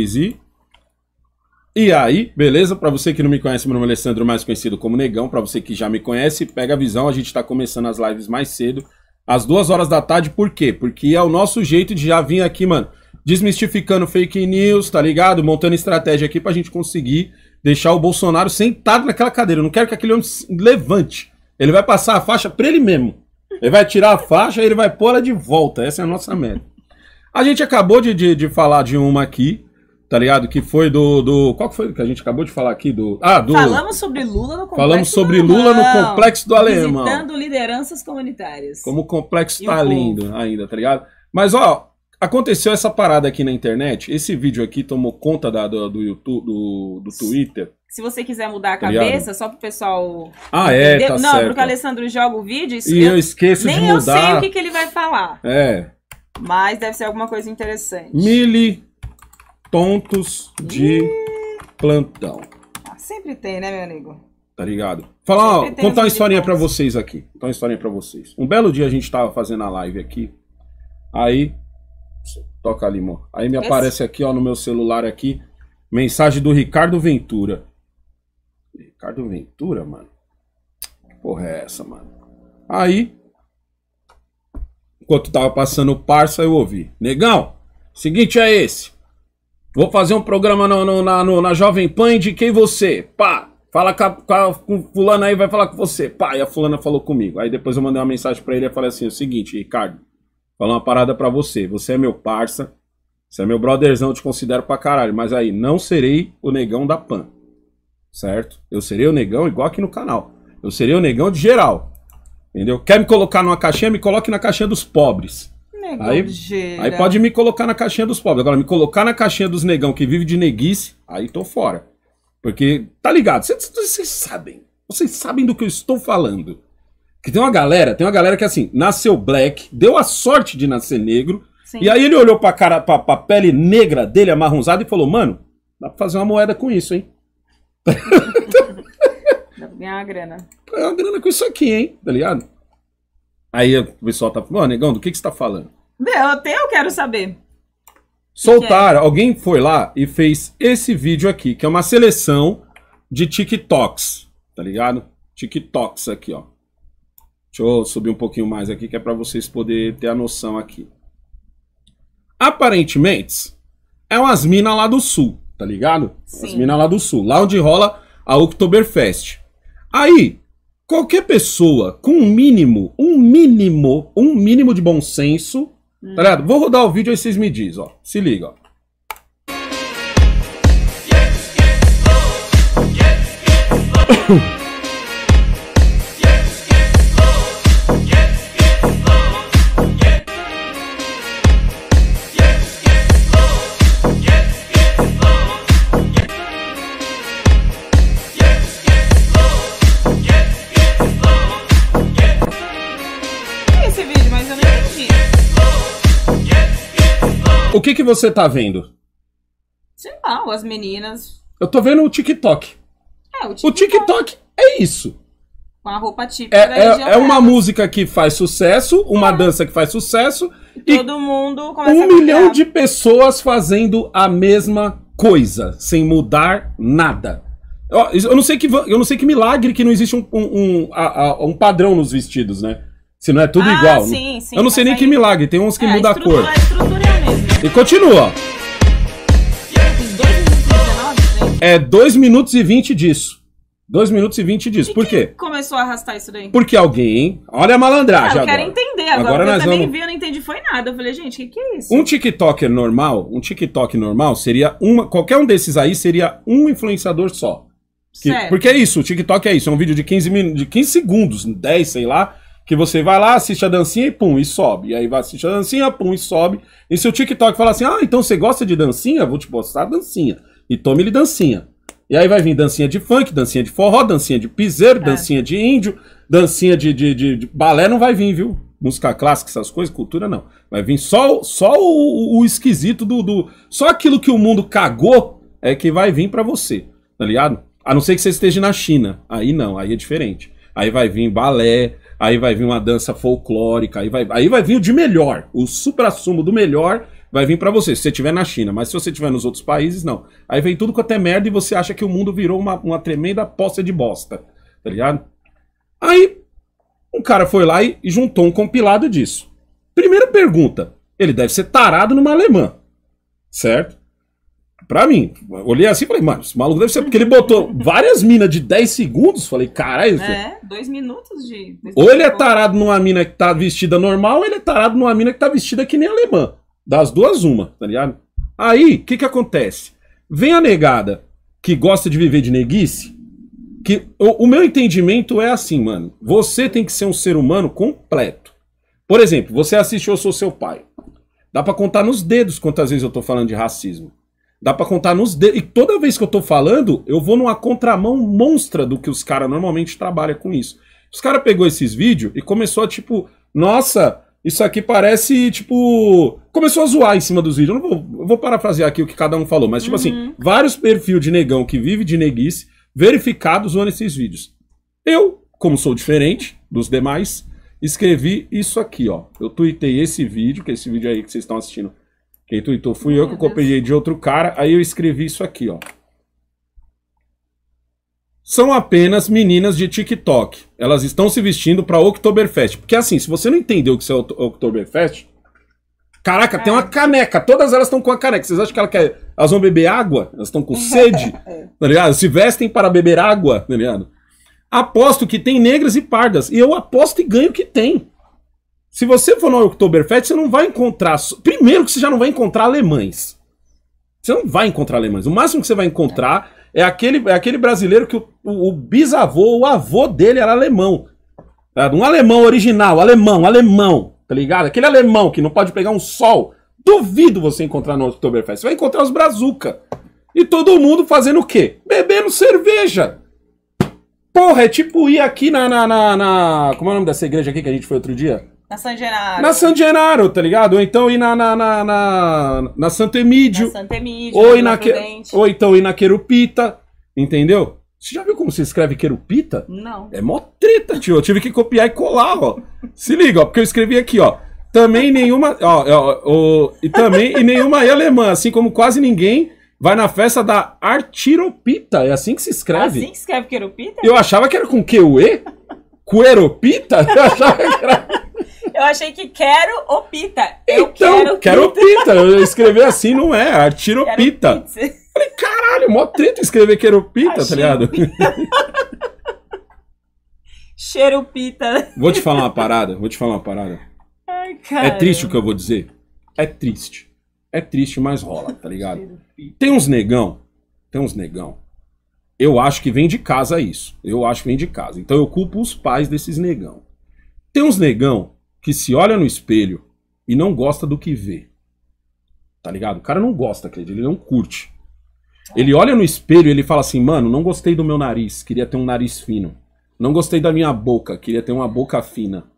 E... e aí, beleza? Para você que não me conhece, meu nome é Alessandro, mais conhecido como Negão. Para você que já me conhece, pega a visão. A gente está começando as lives mais cedo, às duas horas da tarde. Por quê? Porque é o nosso jeito de já vir aqui, mano, desmistificando fake news, tá ligado? Montando estratégia aqui para a gente conseguir deixar o Bolsonaro sentado naquela cadeira. Eu não quero que aquele homem levante. Ele vai passar a faixa para ele mesmo. Ele vai tirar a faixa e ele vai pôr ela de volta. Essa é a nossa meta. A gente acabou de, de, de falar de uma aqui tá ligado? Que foi do, do. Qual que foi que a gente acabou de falar aqui? Do, ah, do. Falamos sobre Lula no complexo Falamos sobre do Lula no complexo do Alemão. Visitando lideranças comunitárias. Como o complexo e tá o lindo ainda, tá ligado? Mas, ó, aconteceu essa parada aqui na internet. Esse vídeo aqui tomou conta da, do, do YouTube, do, do Twitter. Se você quiser mudar a tá cabeça, só pro pessoal. Ah, é? Entender. Tá Não, certo. porque o Alessandro joga o vídeo e. E eu, eu esqueço de mudar. Nem eu sei o que, que ele vai falar. É. Mas deve ser alguma coisa interessante. Mili tontos de plantão. Ah, sempre tem, né, meu amigo? Tá ligado? Fala, ó, contar uma historinha para vocês aqui. Contar uma historinha para vocês. Um belo dia a gente tava fazendo a live aqui. Aí toca ali, amor. Aí me Esse? aparece aqui, ó, no meu celular aqui, mensagem do Ricardo Ventura. Ricardo Ventura, mano. Que porra é essa, mano? Aí enquanto tava passando o parça, eu ouvi: "Negão, seguinte é esse. Vou fazer um programa no, no, na, no, na Jovem Pan, de quem você. Pá, fala com, a, com fulana aí, vai falar com você. Pá, e a fulana falou comigo. Aí depois eu mandei uma mensagem para ele e falei assim, o seguinte, Ricardo, falar uma parada para você. Você é meu parça, você é meu brotherzão, eu te considero pra caralho. Mas aí, não serei o negão da Pan, certo? Eu serei o negão igual aqui no canal. Eu serei o negão de geral, entendeu? Quer me colocar numa caixinha? Me coloque na caixinha dos pobres negão aí, aí pode me colocar na caixinha dos pobres. Agora, me colocar na caixinha dos negão que vive de neguice, aí tô fora. Porque, tá ligado? Vocês sabem. Vocês sabem do que eu estou falando. Que tem uma galera, tem uma galera que assim, nasceu black, deu a sorte de nascer negro, Sim. e aí ele olhou pra, cara, pra, pra pele negra dele, amarronzada, e falou, mano, dá pra fazer uma moeda com isso, hein? dá pra ganhar uma grana. Ganhar uma grana com isso aqui, hein? Tá ligado? Aí o pessoal tá falando, negão, do que, que você tá falando? Eu até eu quero saber. Soltaram, que é? alguém foi lá e fez esse vídeo aqui, que é uma seleção de TikToks, tá ligado? TikToks aqui, ó. Deixa eu subir um pouquinho mais aqui, que é para vocês poderem ter a noção aqui. Aparentemente, é umas minas lá do sul, tá ligado? Sim. As minas lá do sul, lá onde rola a Oktoberfest. Aí, Qualquer pessoa com um mínimo, um mínimo, um mínimo de bom senso, tá hum. tá ligado? Vou rodar o vídeo aí vocês me dizem, ó. Se liga, ó. Yes, oh. Oh. que, que você tá vendo? Sei lá, as meninas. Eu tô vendo o TikTok. É, o TikTok. O TikTok é isso. Com a roupa típica é, da é, é uma música que faz sucesso, uma é. dança que faz sucesso. E todo mundo começa Um milhão de pessoas fazendo a mesma coisa, sem mudar nada. Eu não sei que, eu não sei que milagre que não existe um, um, um, a, um padrão nos vestidos, né? Se não é tudo ah, igual. Sim, sim, eu não sei nem aí... que milagre, tem uns que é, mudam a cor. A estrutura e continua. É 2 minutos e 20 disso. 2 minutos e 20 disso. E Por quê? Começou a arrastar isso daí. Porque alguém. Olha a malandragem. Não, ah, eu quero agora. entender agora. agora eu também vi, eu não entendi, foi nada. Eu falei, gente, o que, que é isso? Um TikToker normal, um TikTok normal seria uma. Qualquer um desses aí seria um influenciador só. Que, porque é isso, o TikTok é isso, é um vídeo de 15, min... de 15 segundos, 10, sei lá. Que você vai lá, assiste a dancinha e pum, e sobe. E aí vai assistir a dancinha, pum, e sobe. E se o TikTok falar assim, ah, então você gosta de dancinha? Vou te postar dancinha. E tome-lhe dancinha. E aí vai vir dancinha de funk, dancinha de forró, dancinha de piseiro, é. dancinha de índio, dancinha de, de, de, de, balé não vai vir, viu? Música clássica, essas coisas, cultura não. Vai vir só, só o, o esquisito do, do. Só aquilo que o mundo cagou é que vai vir para você, tá ligado? A não ser que você esteja na China. Aí não, aí é diferente. Aí vai vir balé, aí vai vir uma dança folclórica, aí vai, aí vai vir o de melhor, o supra-sumo do melhor vai vir para você, se você estiver na China, mas se você estiver nos outros países, não. Aí vem tudo com até merda e você acha que o mundo virou uma, uma tremenda poça de bosta, tá ligado? Aí, um cara foi lá e, e juntou um compilado disso. Primeira pergunta, ele deve ser tarado numa alemã, certo? Pra mim, olhei assim e falei, mano, esse maluco deve ser. Porque ele botou várias minas de 10 segundos. Falei, caralho. É, dois minutos de. ou ele é tarado numa mina que tá vestida normal, ou ele é tarado numa mina que tá vestida que nem alemã. Das duas, uma, tá ligado? Aí, o que que acontece? Vem a negada que gosta de viver de neguice. Que o, o meu entendimento é assim, mano. Você tem que ser um ser humano completo. Por exemplo, você assistiu? Eu Sou Seu Pai. Dá para contar nos dedos quantas vezes eu tô falando de racismo. Dá pra contar nos dedos. E toda vez que eu tô falando, eu vou numa contramão monstra do que os caras normalmente trabalham com isso. Os caras pegou esses vídeos e começou a, tipo, nossa, isso aqui parece, tipo. Começou a zoar em cima dos vídeos. Eu, não vou, eu vou parafrasear aqui o que cada um falou, mas, tipo assim, uhum. assim, vários perfis de negão que vive de neguice verificados zoando esses vídeos. Eu, como sou diferente dos demais, escrevi isso aqui, ó. Eu tuitei esse vídeo, que é esse vídeo aí que vocês estão assistindo quem então, tweetou então fui eu, que eu copiei de outro cara, aí eu escrevi isso aqui, ó. São apenas meninas de TikTok. Elas estão se vestindo pra Oktoberfest. Porque assim, se você não entendeu o que é Oktoberfest, caraca, é. tem uma caneca. Todas elas estão com a caneca. Vocês acham que ela quer... elas vão beber água? Elas estão com sede? É. tá ligado? Se vestem para beber água, tá ligado? Aposto que tem negras e pardas. E eu aposto e ganho que tem. Se você for no Oktoberfest, você não vai encontrar. Primeiro, que você já não vai encontrar alemães. Você não vai encontrar alemães. O máximo que você vai encontrar é aquele, é aquele brasileiro que o, o, o bisavô, o avô dele era alemão. Tá? Um alemão original, alemão, alemão, tá ligado? Aquele alemão que não pode pegar um sol. Duvido você encontrar no Oktoberfest. Você vai encontrar os brazuca. E todo mundo fazendo o quê? Bebendo cerveja. Porra, é tipo ir aqui na, na, na, na... Como é o nome dessa igreja aqui que a gente foi outro dia? Na San Genaro. Na San Genaro, tá ligado? Ou então ir na, na, na, na, na Santo Emídio. Na Santo Emídio, ou, na que... ou então ir na Querupita, entendeu? Você já viu como se escreve Querupita? Não. É mó treta, tio. Eu tive que copiar e colar, ó. se liga, ó, porque eu escrevi aqui, ó. Também nenhuma. Ó, ó, ó, e também e nenhuma é alemã, assim como quase ninguém vai na festa da Artiropita. É assim que se escreve. Assim que escreve Querupita? Eu achava que era com QE? Queropita? Eu achava que era. Eu achei que quero opita. Eu então, quero, quero pita. Escrever assim não é, tiropita. Falei, caralho, mó treta escrever quero pita, tá achei tá ligado? pita. Vou te falar uma parada, vou te falar uma parada. Ai, é triste o que eu vou dizer? É triste. É triste, mas rola, tá ligado? Tem uns negão, tem uns negão. Eu acho que vem de casa isso. Eu acho que vem de casa. Então eu culpo os pais desses negão. Tem uns negão que se olha no espelho e não gosta do que vê. Tá ligado? O cara não gosta, Cleide, ele não curte. Ele olha no espelho e ele fala assim: mano, não gostei do meu nariz, queria ter um nariz fino. Não gostei da minha boca, queria ter uma boca fina.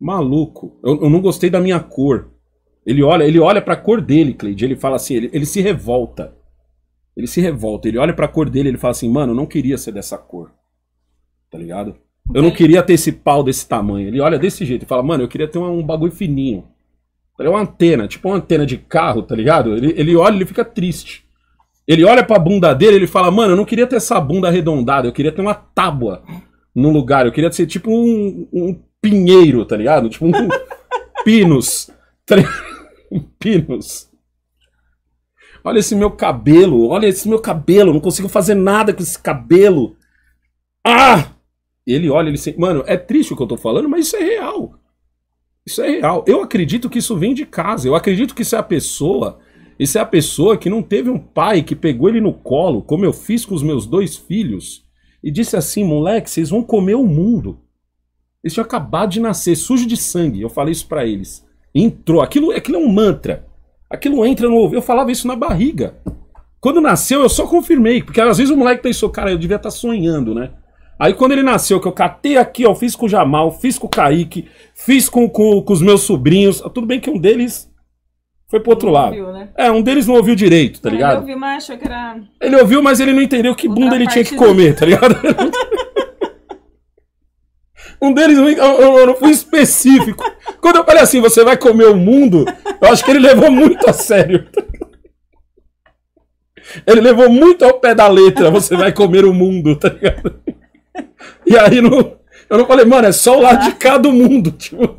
Maluco, eu, eu não gostei da minha cor. Ele olha, ele olha para a cor dele, Cleide, ele fala assim, ele, ele se revolta. Ele se revolta, ele olha para a cor dele, ele fala assim: "Mano, eu não queria ser dessa cor". Tá ligado? Eu não é. queria ter esse pau desse tamanho. Ele olha desse jeito e fala, mano, eu queria ter um, bagulho fininho. É uma antena, tipo uma antena de carro, tá ligado? Ele, ele olha e ele fica triste. Ele olha pra bunda dele e ele fala, mano, eu não queria ter essa bunda arredondada, eu queria ter uma tábua no lugar, eu queria ser tipo um, um pinheiro, tá ligado? Tipo um pinus. Tá um pinus. Olha esse meu cabelo, olha esse meu cabelo, não consigo fazer nada com esse cabelo. Ah! ele olha, ele se... Mano, é triste o que eu tô falando, mas isso é real. Isso é real. Eu acredito que isso vem de casa. Eu acredito que isso é a pessoa. Isso é a pessoa que não teve um pai que pegou ele no colo, como eu fiz com os meus dois filhos, e disse assim: moleque, vocês vão comer o mundo. Eles tinham acabado de nascer, sujo de sangue. Eu falei isso para eles. Entrou. Aquilo, aquilo é um mantra. Aquilo entra no ouvido. Eu falava isso na barriga. Quando nasceu, eu só confirmei. Porque às vezes o moleque pensou, tá cara, eu devia estar tá sonhando, né? Aí quando ele nasceu, que eu catei aqui, eu fiz com o Jamal, fiz com o Kaique, fiz com, com, com os meus sobrinhos. Tudo bem que um deles foi pro outro não lado. Ouviu, né? É, um deles não ouviu direito, tá é, ligado? Ele ouviu, mas achou que era. Ele ouviu, mas ele não entendeu que Outra bunda ele tinha que comer, do... tá ligado? um deles, eu, eu, eu, não fui específico. Quando eu falei assim, você vai comer o mundo, eu acho que ele levou muito a sério. Ele levou muito ao pé da letra, você vai comer o mundo, tá ligado? E aí não, eu não falei, mano, é só o lado de cá do mundo. Tipo.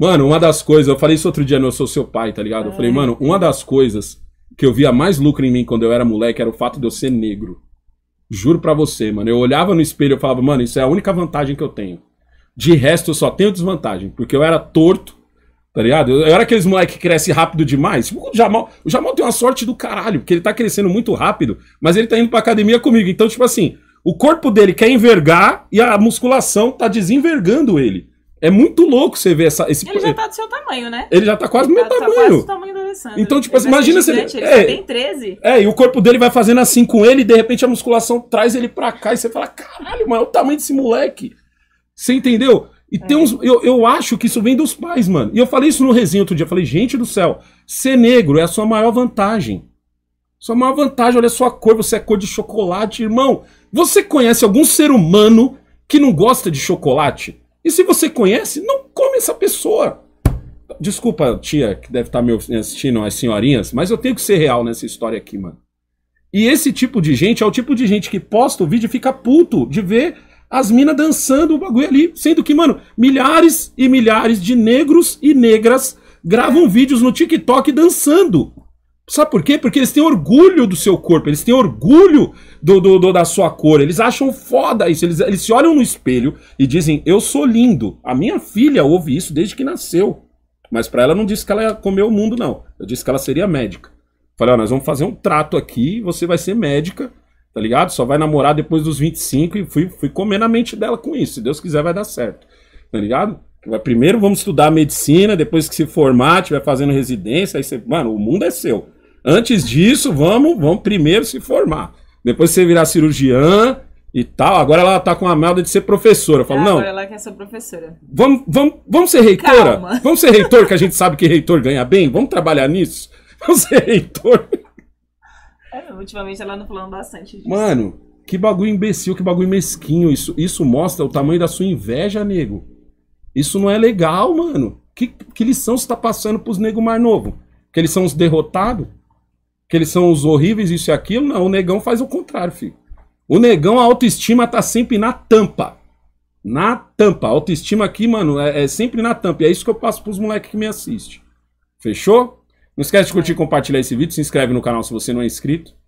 Mano, uma das coisas, eu falei isso outro dia, não, eu sou seu pai, tá ligado? Eu falei, é. mano, uma das coisas que eu via mais lucro em mim quando eu era moleque era o fato de eu ser negro. Juro pra você, mano. Eu olhava no espelho e falava, mano, isso é a única vantagem que eu tenho. De resto, eu só tenho desvantagem, porque eu era torto, tá ligado? Eu, era aqueles moleque que cresce rápido demais. Tipo, o Jamal, o Jamal tem uma sorte do caralho, porque ele tá crescendo muito rápido, mas ele tá indo pra academia comigo. Então, tipo assim, o corpo dele quer envergar e a musculação tá desenvergando ele. É muito louco você ver essa. Esse... Ele já é tá do seu tamanho, né? Ele já tá quase do meu tá, tá tamanho. Tá quase do tamanho do Alessandro. Então, tipo assim, imagina se ele. É, tem 13. É, e o corpo dele vai fazendo assim com ele, e de repente a musculação traz ele pra cá e você fala: caralho, mas é o tamanho desse moleque. Você entendeu? E é. tem uns. Eu, eu acho que isso vem dos pais, mano. E eu falei isso no resenho outro dia. Eu falei, gente do céu, ser negro é a sua maior vantagem. Sua maior vantagem, olha a sua cor, você é cor de chocolate, irmão. Você conhece algum ser humano que não gosta de chocolate? E se você conhece, não come essa pessoa. Desculpa, tia, que deve estar tá me assistindo, as senhorinhas, mas eu tenho que ser real nessa história aqui, mano. E esse tipo de gente é o tipo de gente que posta o vídeo e fica puto de ver as minas dançando o bagulho ali. Sendo que, mano, milhares e milhares de negros e negras gravam vídeos no TikTok dançando. Sabe por quê? Porque eles têm orgulho do seu corpo, eles têm orgulho do, do, do, da sua cor, eles acham foda isso, eles, eles se olham no espelho e dizem: Eu sou lindo. A minha filha ouve isso desde que nasceu. Mas para ela não disse que ela ia comer o mundo, não. Eu disse que ela seria médica. Falei: Ó, nós vamos fazer um trato aqui, você vai ser médica, tá ligado? Só vai namorar depois dos 25 e fui, fui comer na mente dela com isso. Se Deus quiser, vai dar certo, tá ligado? Primeiro vamos estudar medicina, depois que se formar, tiver fazendo residência, aí você, mano, o mundo é seu. Antes disso, vamos, vamos primeiro se formar. Depois você virar cirurgiã e tal. Agora ela tá com a merda de ser professora. Eu falo, ah, não. Agora ela quer ser professora. Vamos, vamos, vamos ser reitora? Calma. Vamos ser reitor, que a gente sabe que reitor ganha bem? Vamos trabalhar nisso? Vamos ser reitor. É, ultimamente ela não falando bastante disso. Mano, que bagulho imbecil, que bagulho mesquinho. Isso, isso mostra o tamanho da sua inveja, nego. Isso não é legal, mano. Que, que lição você tá passando pros negros mais novo? Que eles são os derrotados? que eles são os horríveis, isso e aquilo. Não, o negão faz o contrário, filho. O negão, a autoestima tá sempre na tampa. Na tampa. A autoestima aqui, mano, é, é sempre na tampa. E é isso que eu passo pros moleques que me assistem. Fechou? Não esquece de curtir, compartilhar esse vídeo, se inscreve no canal se você não é inscrito.